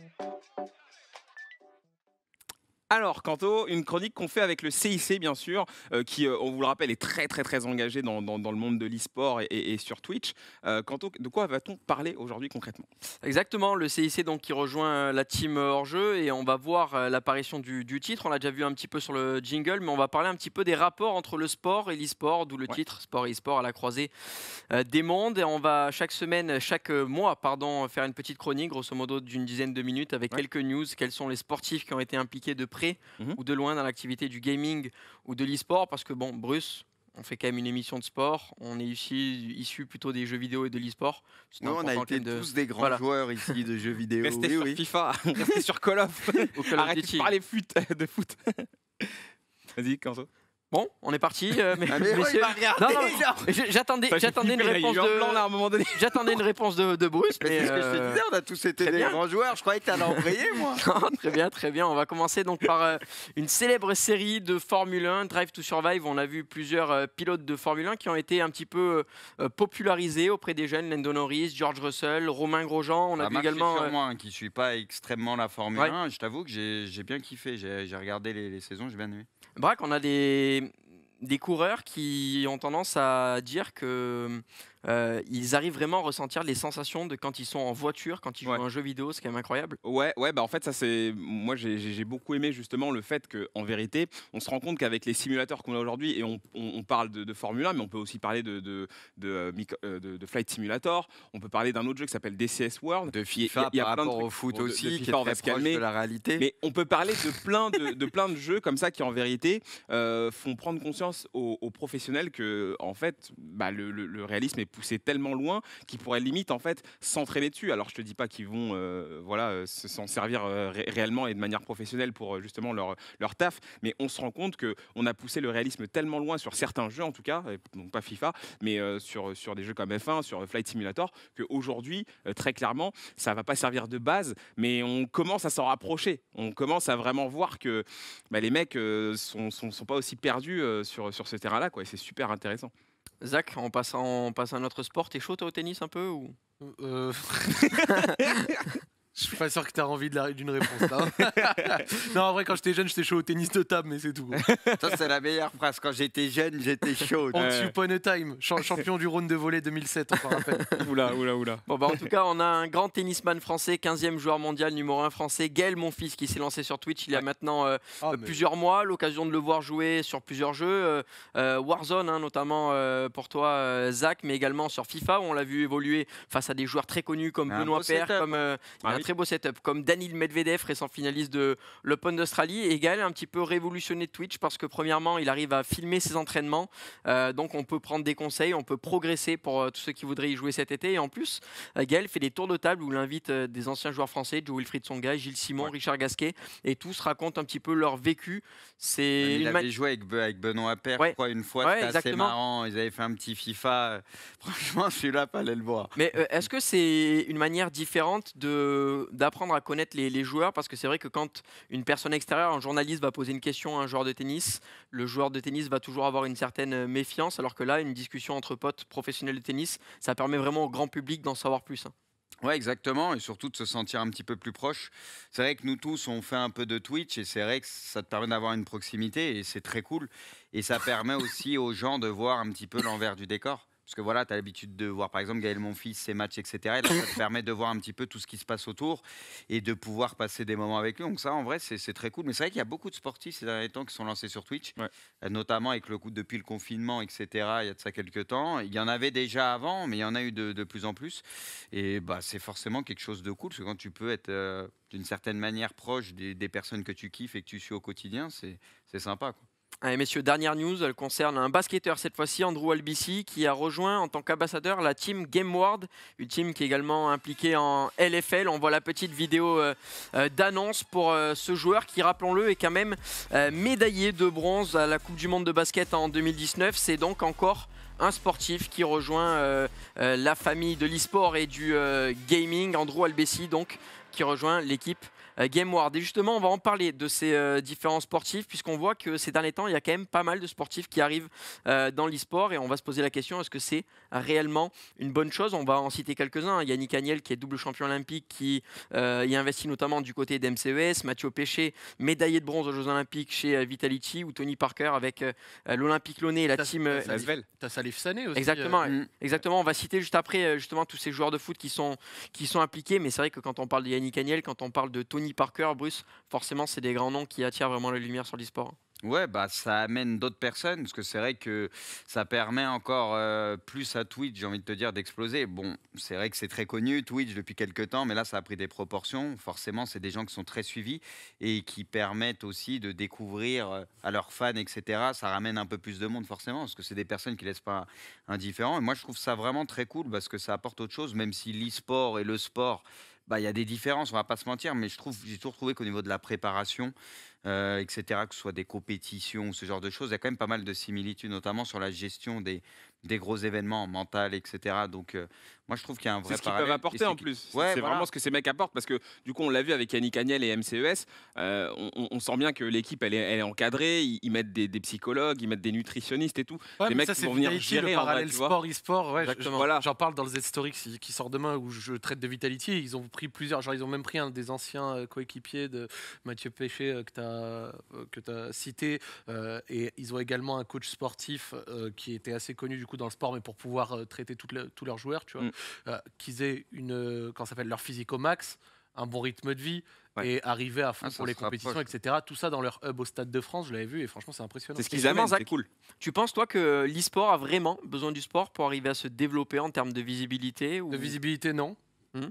Thank you. Alors, Quanto, une chronique qu'on fait avec le CIC, bien sûr, euh, qui, euh, on vous le rappelle, est très, très, très engagé dans, le monde de l'e-sport et, sur Twitch. Euh, de quoi va-t-on parler aujourd'hui concrètement Exactement, le CIC donc, qui rejoint euh, la team hors-jeu et on va voir l'apparition du, titre. On l'a déjà vu un petit peu sur le jingle, mais on va parler un petit peu des rapports entre le sport et l'e-sport, d'où le titre Sport et e-sport à la croisée des mondes. Et on va chaque semaine, chaque mois, pardon, faire une petite chronique, grosso modo d'une dizaine de minutes, avec quelques news, quels sont les sportifs qui ont été impliqués de près Mhm. ou de loin dans l'activité du gaming ou de l'e-sport, parce que bon, Bruce, on fait quand même une émission de sport. On est ici issu plutôt des jeux vidéo et de l'e-sport. Nous, on a été tous des grands joueurs ici de jeux vidéo. Restez sur FIFA, restez sur Call of. arrêtez de parler de foot. Vas-y, Bon, on est parti. J'attendais, j'attendais une réponse de. de, Bruce. ce que je te euh, disais, on a tous été des grands joueurs. Je croyais que t'allais embrayer, moi. très bien, très bien. On va commencer donc par euh, une célèbre série de Formule 1, Drive to Survive. On a vu plusieurs euh, pilotes de Formule 1 qui ont été un petit peu popularisés auprès des jeunes. Lando Norris, George Russell, Romain Grosjean. On a ah, vu également. Moi, qui suis pas extrêmement la Formule 1, je t'avoue que j'ai bien kiffé. J'ai regardé les, les saisons, j'ai bien aimé. Braque, on a des des coureurs qui ont tendance à dire que euh, ils arrivent vraiment à ressentir les sensations de quand ils sont en voiture, quand ils jouent à un jeu vidéo, c'est quand même incroyable. Ouais, ouais, bah en fait, ça c'est. Moi j'ai beaucoup aimé justement le fait qu'en vérité, on se rend compte qu'avec les simulateurs qu'on a aujourd'hui, et on, parle de, de, Formule 1, mais on peut aussi parler euh, euh, de, de, Flight Simulator, on peut parler d'un autre jeu qui s'appelle DCS World. De FIFA, il y par rapport au foot aussi, qui est on va très se de la réalité. Mais on peut parler de plein de, plein de jeux comme ça qui en vérité font prendre conscience aux, professionnels que, en fait, bah, le, le réalisme est poussé tellement loin qu'ils pourraient limite en fait s'entraîner dessus. Alors je te dis pas qu'ils vont euh, voilà euh, s'en servir euh, réellement et de manière professionnelle pour justement leur leur taf, mais on se rend compte que on a poussé le réalisme tellement loin sur certains jeux en tout cas, donc pas FIFA, mais sur sur des jeux comme F1, sur Flight Simulator, qu'aujourd'hui très clairement ça va pas servir de base, mais on commence à s'en rapprocher. On commence à vraiment voir que bah, les mecs sont, sont, pas aussi perdus sur sur ce terrain là quoi. Et c'est super intéressant. Zach, on passe, en, on passe à autre sport. T'es chaud toi au tennis un peu ou euh, euh, Je suis pas sûr que tu as envie d'une réponse non, en vrai, quand j'étais jeune, j'étais chaud au tennis de table, mais c'est tout. Ça, c'est la meilleure phrase. Quand j'étais jeune, j'étais chaud. On euh... upon time, champion du Rhône de volley 2007, on rappelle. Oula, oula, oula. Bon, bah, en tout cas, on a un grand tennisman français, 15e joueur mondial, numéro 1 français, Gaël fils qui s'est lancé sur Twitch il y a maintenant euh, ah, euh, plusieurs mois. L'occasion de le voir jouer sur plusieurs jeux, euh, Warzone, hein, notamment pour toi, Zach, mais également sur FIFA, où on l'a vu évoluer face à des joueurs très connus comme ah. Benoît Père, comme. Ah, très beau setup, comme Daniel Medvedev, récent finaliste de l'Open d'Australie. Et Gaël un petit peu révolutionné Twitch parce que, premièrement, il arrive à filmer ses entraînements. Euh, donc, on peut prendre des conseils, on peut progresser pour euh, tous ceux qui voudraient y jouer cet été. Et en plus, euh, Gaël fait des tours de table où il invite des anciens joueurs français, Joe Wilfried Songa, Gilles Simon, Richard Gasquet, et tous racontent un petit peu leur vécu. Ah, il avait joué avec, Benoît Appert, une fois, c'était assez marrant. Ils avaient fait un petit FIFA. Franchement, celui-là, fallait le voir. Mais est-ce que c'est une manière différente de d'apprendre à connaître les, joueurs parce que c'est vrai que quand une personne extérieure, un journaliste va poser une question à un joueur de tennis, le joueur de tennis va toujours avoir une certaine euh, méfiance alors que là, une discussion entre potes professionnels de tennis, ça permet vraiment au grand public d'en savoir plus. Hein. Oui, exactement, et surtout de se sentir un petit peu plus proche. C'est vrai que nous tous, on fait un peu de Twitch, et c'est vrai que ça te permet d'avoir une proximité, et c'est très cool. Et ça permet aussi aux gens de voir un petit peu l'envers du décor. Parce que voilà, tu as l'habitude de voir par exemple Gaël Monfils, ses matchs, etc. Et ça te permet de voir un petit peu tout ce qui se passe autour et de pouvoir passer des moments avec lui. Donc ça, en vrai, c'est très cool. Mais c'est vrai qu'il y a beaucoup de sportifs ces derniers temps qui sont lancés sur Twitch, euh, notamment avec le coup depuis le confinement, etc. Il y a de ça quelques temps. Il y en avait déjà avant, mais il y en a eu de, plus en plus. Et bah, c'est forcément quelque chose de cool, parce que quand tu peux être euh, d'une certaine manière proche des, des, personnes que tu kiffes et que tu suis au quotidien, c'est sympa. Quoi messieurs, dernière news, elle concerne un basketteur cette fois-ci, Andrew Albici, qui a rejoint en tant qu'ambassadeur la team World. une team qui est également impliquée en LFL. On voit la petite vidéo euh, euh, d'annonce pour euh, ce joueur qui, rappelons-le, est quand même médaillé de bronze à la Coupe du Monde de basket en 2019. C'est donc encore un sportif qui rejoint la famille de l'esport et du gaming, Andrew Albici, donc, qui rejoint l'équipe euh, Game GameWard. Et justement, on va en parler de ces euh, différents sportifs, puisqu'on voit que ces derniers temps, il y a quand même pas mal de sportifs qui arrivent euh, dans l'e-sport. Et on va se poser la question est-ce que c'est réellement une bonne chose On va en citer quelques-uns. Yannick Agnel, qui est double champion olympique, qui y investit notamment du côté d'MCES. Mathieu Péché, médaillé de bronze aux Jeux Olympiques chez Vitality, ou Tony Parker avec l'Olympique Lyonnais et la team. T'as Salif Sané aussi. Exactement, exactement. On va citer juste après justement tous ces joueurs de foot qui sont, qui sont impliqués. Mais c'est vrai que quand on parle de Yannick Agnel, quand on parle de Tony par Parker, Bruce, forcément, c'est des grands noms qui attirent vraiment la lumière sur l'e-sport. Ouais, bah, ça amène d'autres personnes, parce que c'est vrai que ça permet encore euh, plus à Twitch, j'ai envie de te dire, d'exploser. Bon, c'est vrai que c'est très connu, Twitch, depuis quelques temps, mais là, ça a pris des proportions. Forcément, c'est des gens qui sont très suivis et qui permettent aussi de découvrir euh, à leurs fans, etc. Ça ramène un peu plus de monde, forcément, parce que c'est des personnes qui ne laissent pas indifférents. Et moi, je trouve ça vraiment très cool, parce que ça apporte autre chose, même si l'e-sport et le sport bah, il y a des différences, on ne va pas se mentir, mais je trouve, j'ai toujours trouvé qu'au niveau de la préparation, euh, etc., que ce soit des compétitions, ou ce genre de choses, il y a quand même pas mal de similitudes, notamment sur la gestion des, des gros événements mentaux, etc. Donc, euh, moi, je trouve qu'il y a un vrai. C'est ce qu'ils peuvent apporter en plus. c'est vraiment ce que ces mecs apportent parce que du coup, on l'a vu avec Yannick Agnel et MCES. Euh, on, sent bien que l'équipe, elle est, encadrée. Ils, mettent des, psychologues, ils mettent des nutritionnistes et tout. les mecs qui vont venir gérer le parallèle sport, e-sport. J'en parle dans le Z-Story qui sort demain où je traite de Vitality. Ils ont pris plusieurs. ils ont même pris un des anciens euh, coéquipiers de Mathieu Péché euh, que tu as, que as cité. et ils ont également un coach sportif qui était assez connu du coup dans le sport, mais pour pouvoir traiter tous leurs joueurs, tu vois. Mm. Euh, qu'ils aient une, quand euh, s'appelle leur physique au max, un bon rythme de vie et arriver à fond ah, pour les compétitions, etc. Tout ça dans leur hub au Stade de France, je l'avais vu et franchement c'est impressionnant. C'est ce qu'ils c'est cool. Tu penses toi que l'e-sport a vraiment besoin du sport pour arriver à se développer en termes de visibilité ou... De visibilité non. Hmm.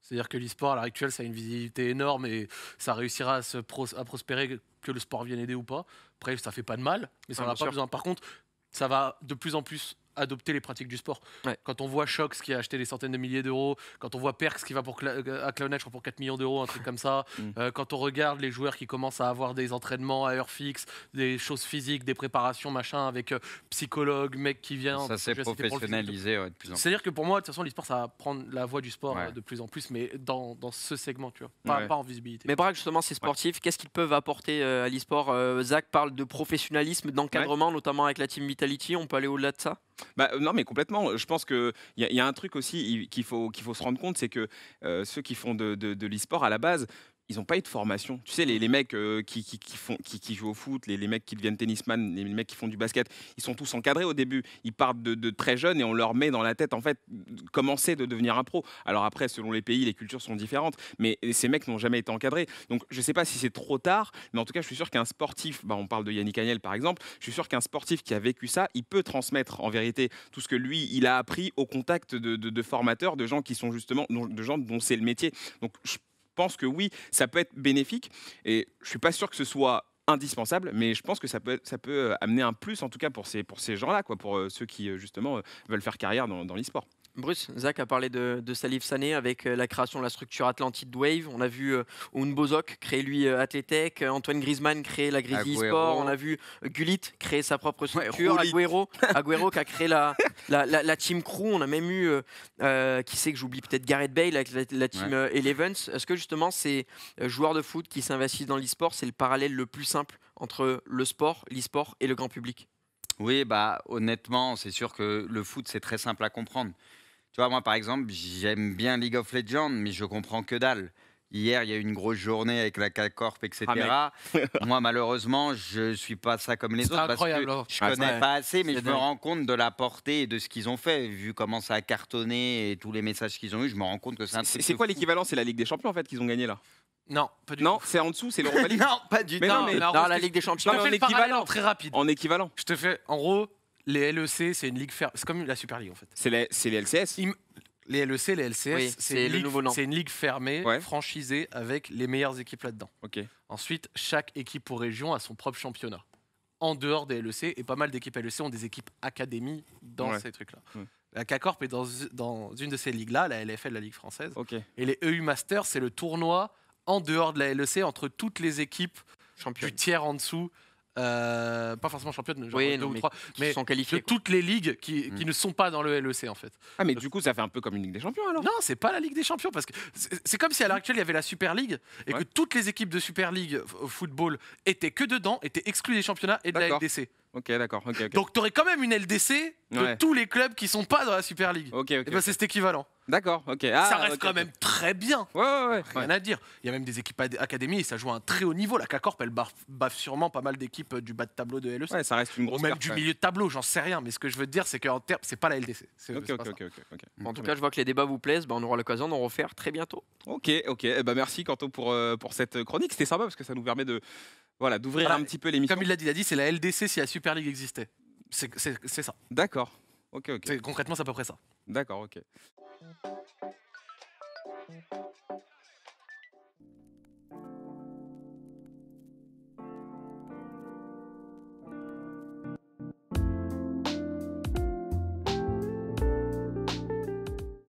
C'est-à-dire que l'e-sport à l'heure actuelle ça a une visibilité énorme et ça réussira à, se prospérer que le sport vienne aider ou pas. Après ça fait pas de mal, mais ça n'en pas besoin. Par contre ça va de plus en plus adopter les pratiques du sport. Quand on voit Shox qui a acheté des centaines de milliers d'euros, quand on voit Perks qui va pour Cla euh, à crois pour 4 millions d'euros, un truc comme ça, mm. euh, quand on regarde les joueurs qui commencent à avoir des entraînements à heure fixe, des choses physiques, des préparations, machin, avec euh, psychologue, mec qui vient. Ça s'est professionnalisé de plus en plus. C'est-à-dire que pour moi, de toute façon, l'e-sport, ça va prendre la voie du sport de plus en plus, mais dans, dans ce segment, tu vois, pas, en visibilité. Mais Braque, justement, ces sportifs, qu'est-ce qu'ils peuvent apporter à l'e-sport Zach parle de professionnalisme, d'encadrement, notamment avec la team Vitality, on peut aller au-delà de ça bah, euh, non, mais complètement. Je pense qu'il y, a, un truc aussi qu'il faut, qu'il faut se rendre compte, c'est que euh, ceux qui font de, de, de l'e-sport, à la base, ils n'ont pas eu de formation. Tu sais, les, mecs euh, qui, font, qui, jouent au foot, les, mecs qui deviennent tennisman, les, mecs qui font du basket, ils sont tous encadrés au début. Ils partent de, très jeunes et on leur met dans la tête, en fait, commencer de devenir un pro. Alors après, selon les pays, les cultures sont différentes, mais ces mecs n'ont jamais été encadrés. Donc je ne sais pas si c'est trop tard, mais en tout cas, je suis sûr qu'un sportif, bah, on parle de Yannick Agnel par exemple, je suis sûr qu'un sportif qui a vécu ça, il peut transmettre en vérité tout ce que lui, il a appris au contact de, de formateurs, de gens qui sont justement, de gens dont c'est le métier. Donc je je pense que oui, ça peut être bénéfique. Et je ne suis pas sûr que ce soit indispensable, mais je pense que ça peut, euh, amener un plus, en tout cas pour ces, gens-là, quoi, pour euh, ceux qui, euh, justement, veulent faire carrière dans, dans l'e-sport. Bruce, Zach a parlé de, de Salif Sané avec euh, la création de la structure Atlantide Wave. On a vu euh, Bozok créer lui euh, Athletech, Antoine Griezmann créer la Grizzly Sport, on a vu euh, Gullit créer sa propre structure, Agüero, qui a créé la, la, team Crew. On a même eu, qui sait que j'oublie peut-être Gareth Bale avec la, team Elevens. Est-ce que justement ces joueurs de foot qui s'investissent dans l'e-sport, c'est le parallèle le plus simple entre le sport, l'e-sport et le grand public oui, bah honnêtement, c'est sûr que le foot c'est très simple à comprendre. Tu vois, moi, par exemple, j'aime bien League of Legends, mais je comprends que dalle. Hier, il y a eu une grosse journée avec la CACORP, etc. Ah, moi, malheureusement, je ne suis pas ça comme les autres. C'est incroyable. je ne connais pas assez, mais je me rends compte de la portée et de ce qu'ils ont fait. Vu comment ça a cartonné et tous les messages qu'ils ont eu je me rends compte que c'est un truc. C'est quoi l'équivalent C'est la Ligue des Champions, en fait, qu'ils ont gagné là non, pas du non, c'est en dessous, c'est l'Europa non, pas du tout. non, mais la Ligue des Champions. en très rapide. En équivalent. Je te fais, en gros, les LEC, c'est une ligue fermée. C'est comme la Super League en fait. C'est les, les, LCS Les LEC, les LCS, c'est une ligue fermée, franchisée, avec les meilleures équipes là-dedans. Ensuite, chaque équipe ou région a son propre championnat en dehors des LEC et pas mal d'équipes LEC ont des équipes académies dans ces trucs-là. La CACORP est dans, une de ces ligues-là, la LFL, la Ligue française. Et les EU Masters, c'est le tournoi en dehors de la LEC entre toutes les équipes du tiers en dessous euh, pas forcément championne, genre deux ou mais trois, mais sont toutes les ligues qui, mm. ne sont pas dans le LEC en fait. Ah mais du coup ça fait un peu comme une Ligue des Champions alors Non, c'est pas la Ligue des Champions parce que c'est comme si à l'heure actuelle il y avait la Super League et que toutes les équipes de Super League football étaient que dedans, étaient exclues des championnats et de la LDC. Ok, d'accord. Donc, tu aurais quand même une LDC de tous les clubs qui sont pas dans la Super League. Ok, ok. Eh ben, c'est cet équivalent. D'accord, ok. ça ah, reste quand même très bien. Ouais, ouais, ouais. Rien à dire. Il y a même des équipes académiques, et ça joue à un très haut niveau. La CACORP, elle baffe, sûrement pas mal d'équipes euh, du bas de tableau de LEC. Ouais, ça reste une Ou même du milieu de tableau, j'en sais rien. Mais ce que je veux dire, c'est qu'en termes, c'est pas la LDC. Ok, ok, ok, ok, En tout cas, je vois que les débats vous plaisent. Ben, on aura l'occasion d'en refaire très bientôt. Ok, ok. Eh ben, merci Quentin pour, euh, pour cette chronique. C'était sympa parce que ça nous permet de, voilà, d'ouvrir un petit peu l'émission. Comme il l'a dit, il a dit, c'est la LDC si la Super League existait. C'est ça. D'accord. Ok, ok. Concrètement, c'est à peu près ça. D'accord, ok.